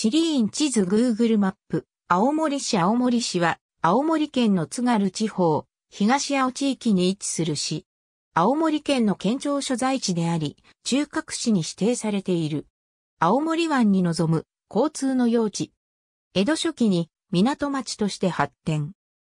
地理院地図 Google マップ、青森市青森市は、青森県の津軽地方、東青地域に位置する市。青森県の県庁所在地であり、中核市に指定されている。青森湾に臨む交通の用地。江戸初期に港町として発展。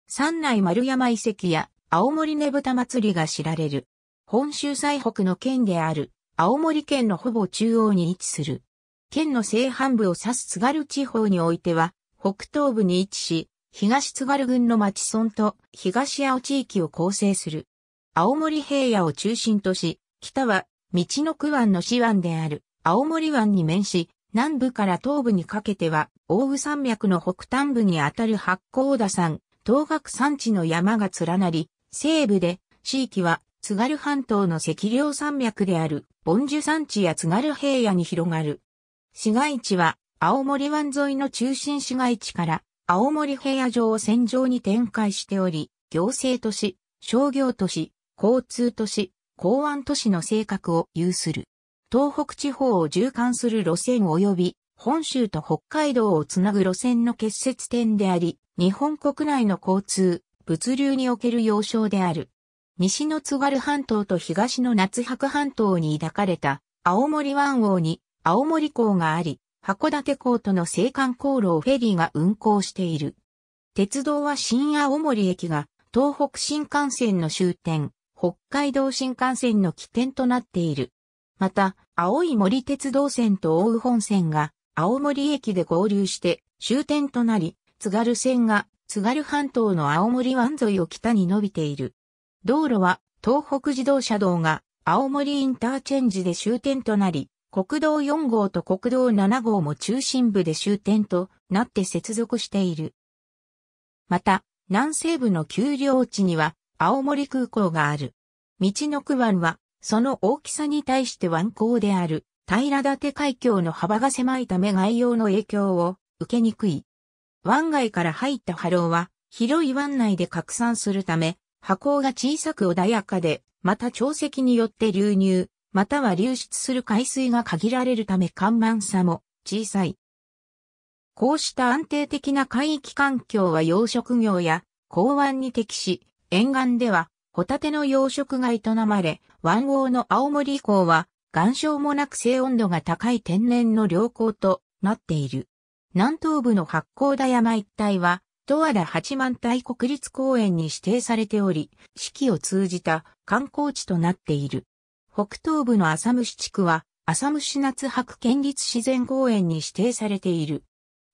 三内丸山遺跡や青森ねぶた祭りが知られる。本州最北の県である青森県のほぼ中央に位置する。県の西半部を指す津軽地方においては、北東部に位置し、東津軽郡の町村と東青地域を構成する。青森平野を中心とし、北は、道の区湾の市湾である、青森湾に面し、南部から東部にかけては、大宇山脈の北端部にあたる八甲田山、東岳山地の山が連なり、西部で、地域は、津軽半島の赤稜山脈である、盆樹山地や津軽平野に広がる。市街地は青森湾沿いの中心市街地から青森平野城を線上に展開しており、行政都市、商業都市、交通都市、港湾都市の性格を有する。東北地方を縦貫する路線及び本州と北海道をつなぐ路線の結節点であり、日本国内の交通、物流における要衝である。西の津軽半島と東の夏白半島に抱かれた青森湾王に青森港があり、函館港との青函航路をフェリーが運航している。鉄道は新青森駅が東北新幹線の終点、北海道新幹線の起点となっている。また、青い森鉄道線と大宇本線が青森駅で合流して終点となり、津軽線が津軽半島の青森湾沿いを北に伸びている。道路は東北自動車道が青森インターチェンジで終点となり、国道4号と国道7号も中心部で終点となって接続している。また、南西部の丘陵地には青森空港がある。道の区湾は、その大きさに対して湾口である平立海峡の幅が狭いため外洋の影響を受けにくい。湾外から入った波浪は広い湾内で拡散するため波高が小さく穏やかで、また潮汐によって流入、または流出する海水が限られるため干満差も小さい。こうした安定的な海域環境は養殖業や港湾に適し、沿岸ではホタテの養殖が営まれ、湾王の青森以降は岩礁もなく静温度が高い天然の良好となっている。南東部の八甲田山一帯は、十和田八幡平国立公園に指定されており、四季を通じた観光地となっている。北東部の浅虫地区は、浅虫夏白県立自然公園に指定されている。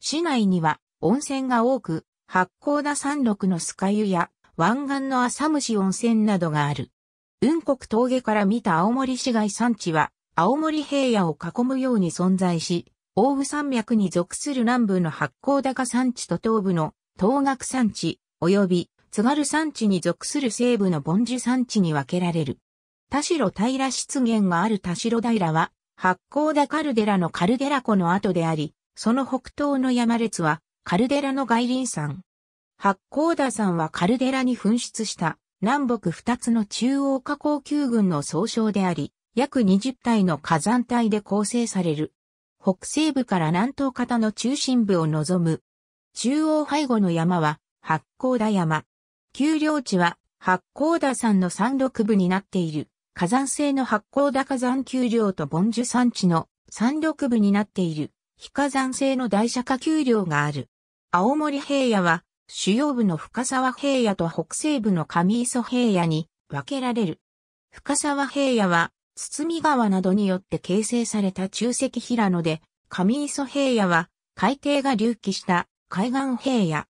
市内には温泉が多く、八甲田山麓の酸ヶ湯や湾岸の浅虫温泉などがある。雲国峠から見た青森市街山地は、青森平野を囲むように存在し、大武山脈に属する南部の八甲高山地と東部の東岳山地、及び津軽山地に属する西部の盆樹山地に分けられる。田代平湿原がある田代平は、八甲田カルデラのカルデラ湖の跡であり、その北東の山列は、カルデラの外輪山。八甲田山はカルデラに噴出した南北二つの中央下降級群の総称であり、約20体の火山帯で構成される。北西部から南東方の中心部を望む。中央背後の山は八甲田山。丘陵地は八甲田山の山麓部になっている。火山性の発光高山丘陵と盆樹山地の山麓部になっている、非火山性の大車化丘陵がある。青森平野は、主要部の深沢平野と北西部の上磯平野に分けられる。深沢平野は、堤川などによって形成された中石平野で、上磯平野は、海底が隆起した海岸平野。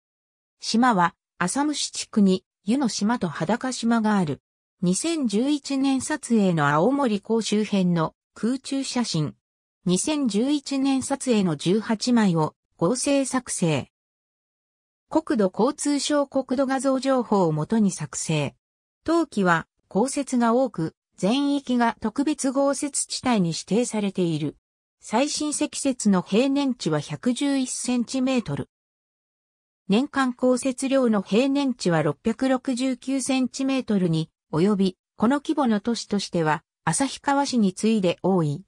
島は、浅虫地区に湯の島と裸島がある。2011年撮影の青森港周辺の空中写真。2011年撮影の18枚を合成作成。国土交通省国土画像情報をもとに作成。冬季は降雪が多く、全域が特別豪雪地帯に指定されている。最新積雪の平年値は111センチメートル。年間降雪量の平年値は669センチメートルに及びこの規模の都市としては旭川市に次いで多い。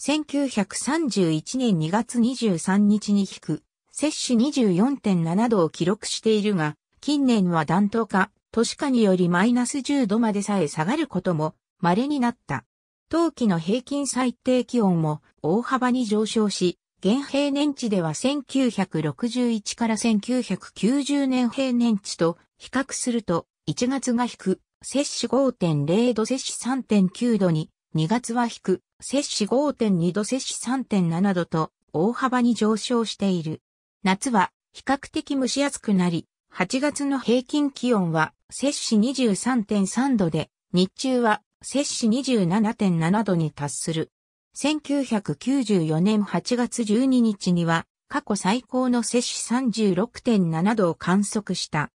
1931年2月23日に引く、摂取24.7度を記録しているが、近年は暖冬化、都市化によりマイナス10度までさえ下がることも稀になった。冬季の平均最低気温も大幅に上昇し、現平年値では1961から1990年平年値と比較すると1月が低摂氏5.0度摂氏3.9度に、2月は低、摂氏5.2度摂氏3.7度と大幅に上昇している。夏は比較的蒸し暑くなり、8月の平均気温は摂氏23.3度で、日中は摂氏27.7度に達する。1994年8月12日には過去最高の摂氏36.7度を観測した。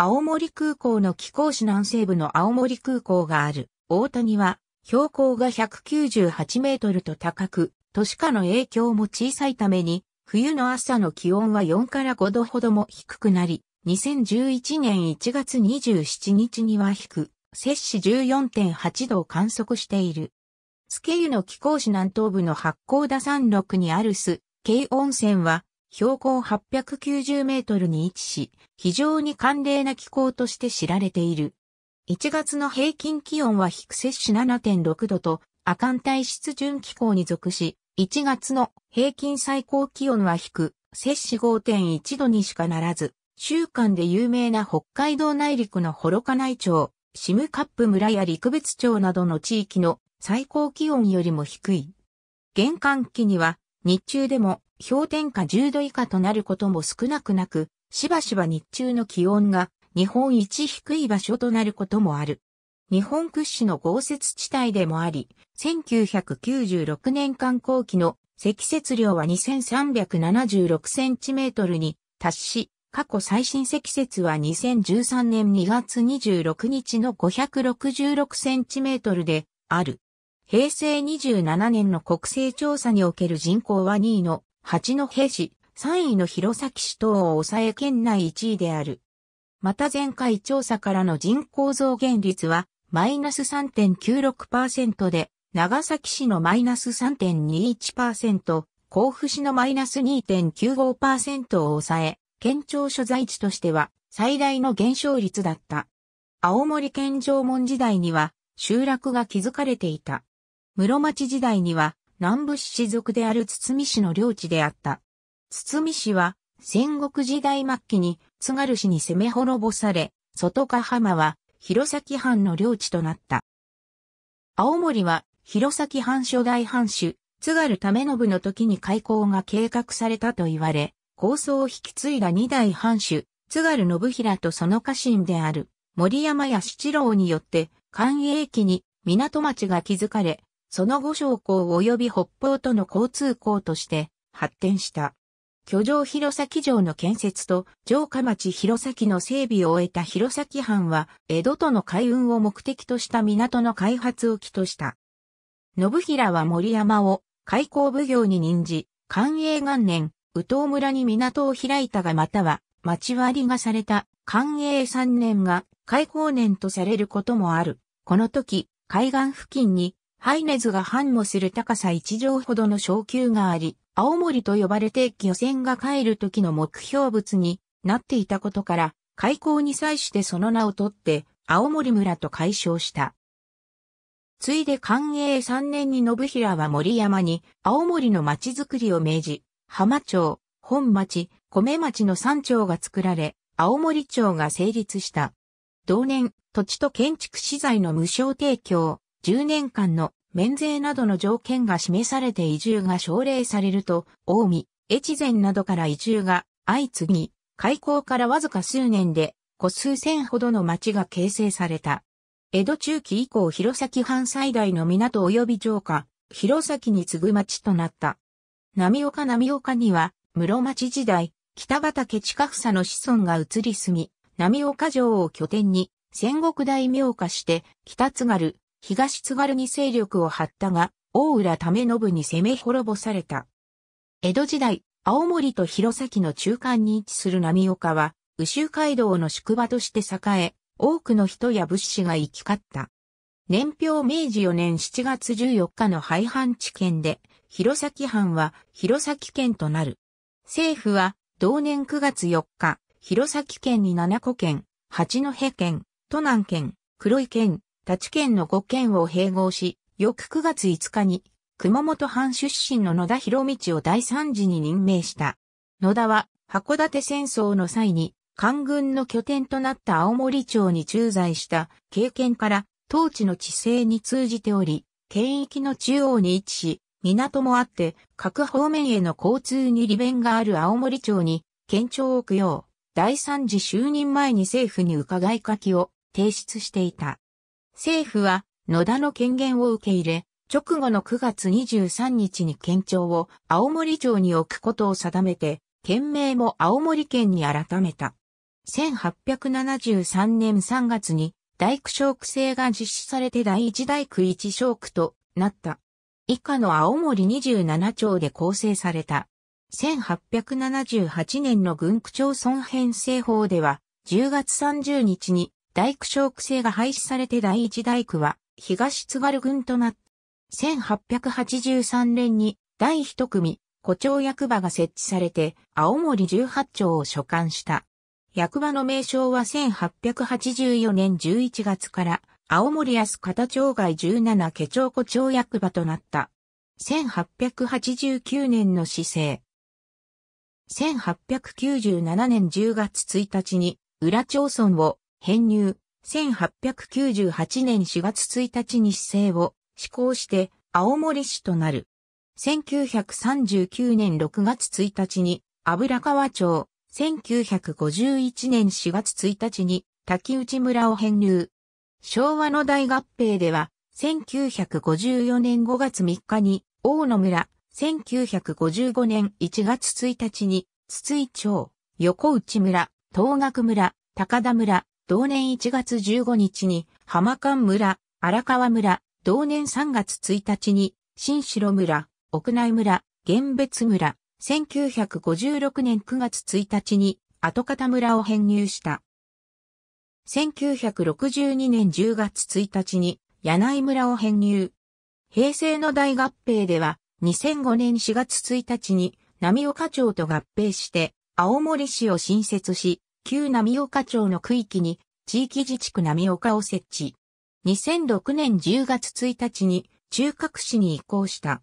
青森空港の気候市南西部の青森空港がある大谷は標高が198メートルと高く、都市化の影響も小さいために、冬の朝の気温は4から5度ほども低くなり、2011年1月27日には低、く、摂氏14.8度を観測している。スケ湯の気候市南東部の八甲田山麓にあるス、京温泉は、標高890メートルに位置し、非常に寒冷な気候として知られている。1月の平均気温は低摂氏7.6度と、亜寒帯湿潤気候に属し、1月の平均最高気温は低、摂氏5.1度にしかならず、週間で有名な北海道内陸の幌加内町、シムカップ村や陸別町などの地域の最高気温よりも低い。玄関期には日中でも氷点下10度以下となることも少なくなく、しばしば日中の気温が日本一低い場所となることもある。日本屈指の豪雪地帯でもあり、1996年間後期の積雪量は2376センチメートルに達し、過去最新積雪は2013年2月26日の566センチメートルである。平成27年の国勢調査における人口は2位の八戸市、3位の弘前市等を抑え県内1位である。また前回調査からの人口増減率はマイナス3.96%で、長崎市のマイナス3.21%、甲府市のマイナス2.95%を抑え、県庁所在地としては最大の減少率だった。青森県縄文時代には集落が築かれていた。室町時代には南部氏族である堤氏の領地であった。堤氏は、戦国時代末期に津軽氏に攻め滅ぼされ、外ヶ浜は弘前藩の領地となった。青森は弘前藩初代藩主、津軽為信の時に開港が計画されたと言われ、構想を引き継いだ二代藩主、津軽信平とその家臣である森山や七郎によって、寛永期に港町が築かれ、その後将校及び北方との交通港として発展した。居城弘前城の建設と城下町弘前の整備を終えた弘前藩は、江戸との海運を目的とした港の開発を起とした。信平は森山を開港奉行に任じ、寛永元年、宇東村に港を開いたがまたは、町割りがされた寛永三年が開港年とされることもある。この時、海岸付近にハイネズが繁茂する高さ1畳ほどの昇級があり、青森と呼ばれて漁船が帰る時の目標物になっていたことから、開港に際してその名を取って、青森村と解消した。ついで寛永3年に信平は森山に青森の町づくりを命じ、浜町、本町、米町の3町が作られ、青森町が成立した。同年、土地と建築資材の無償提供、10年間の免税などの条件が示されて移住が奨励されると、近江、越前などから移住が相次ぎ、開港からわずか数年で、個数千ほどの町が形成された。江戸中期以降弘前藩最大の港及び城下、弘前に次ぐ町となった。波岡波岡には、室町時代、北畠近房の子孫が移り住み、波岡城を拠点に、戦国大名化して、北津軽、東津軽に勢力を張ったが、大浦為信に攻め滅ぼされた。江戸時代、青森と弘前の中間に位置する波岡は、宇州街道の宿場として栄え、多くの人や物資が行き交った。年表明治4年7月14日の廃藩置県で、弘前藩は弘前県となる。政府は、同年9月4日、弘前県に七個県、八戸県、都南県、黒井県、立地県の5県を併合し、翌9月5日に、熊本藩出身の野田博道を第三次に任命した。野田は、函館戦争の際に、官軍の拠点となった青森町に駐在した経験から、当地の地勢に通じており、県域の中央に位置し、港もあって、各方面への交通に利便がある青森町に、県庁を置くよう、第三次就任前に政府に伺い書きを提出していた。政府は野田の権限を受け入れ、直後の9月23日に県庁を青森町に置くことを定めて、県名も青森県に改めた。1873年3月に大区小区制が実施されて第一大区一小区となった。以下の青森27町で構成された。1878年の軍区町村編成法では10月30日に大工小区制が廃止されて第一大工は東津軽郡となった。1883年に第一組、古町役場が設置されて、青森18町を所管した。役場の名称は1884年11月から、青森安片町外17家町古町役場となった。1889年の市政。1897年10月1日に、裏町村を編入、1898年4月1日に市政を施行して青森市となる。1939年6月1日に油川町、1951年4月1日に滝内村を編入。昭和の大合併では、1954年5月3日に大野村、1955年1月1日に筒井町、横内村、東学村、高田村、同年1月15日に浜間村、荒川村、同年3月1日に新城村、屋内村、玄別村、1956年9月1日に後方村を編入した。1962年10月1日に柳井村を編入。平成の大合併では2005年4月1日に波岡町と合併して青森市を新設し、旧波岡町の区域に地域自治区波岡を設置。2006年10月1日に中核市に移行した。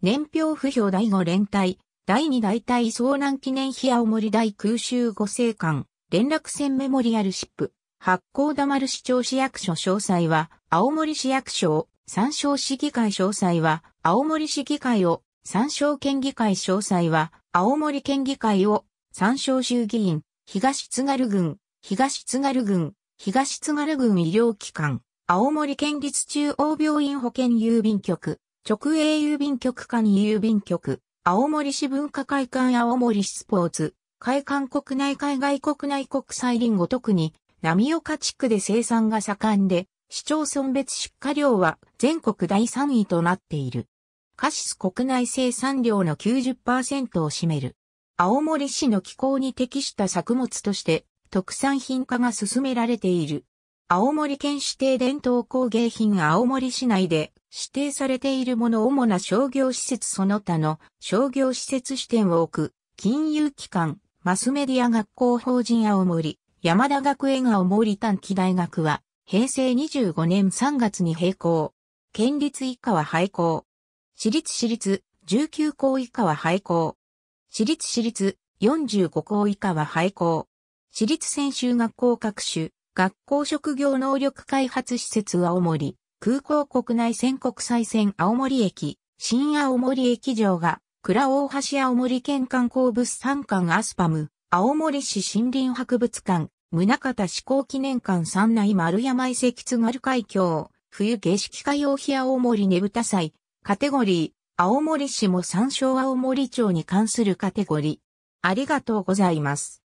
年表不評第5連隊、第2大隊遭難記念日青森大空襲護生館、連絡船メモリアルシップ、発行だまる市長市役所詳細は、青森市役所を、参照市議会詳細は、青森市議会を、参照県議会詳細は、青森県議会を、参照衆議院、東津軽郡、東津軽郡、東津軽郡医療機関、青森県立中央病院保健郵便局、直営郵便局間郵便局、青森市文化会館青森市スポーツ、会館国内海外国内国際林檎特に、波岡地区で生産が盛んで、市町村別出荷量は全国第3位となっている。カシス国内生産量の90%を占める。青森市の気候に適した作物として特産品化が進められている。青森県指定伝統工芸品青森市内で指定されているもの主な商業施設その他の商業施設支店を置く金融機関、マスメディア学校法人青森、山田学園青森短期大学は平成25年3月に閉校。県立以下は廃校。私立私立19校以下は廃校。私立私立、45校以下は廃校。私立専修学校各種、学校職業能力開発施設青森、空港国内線国際線青森駅、新青森駅場が、倉大橋青森県観光物産館アスパム、青森市森林博物館、宗方志向記念館三内丸山遺跡津軽海峡、冬景色歌謡日青森ねぶた祭、カテゴリー、青森市も参照青森町に関するカテゴリー。ありがとうございます。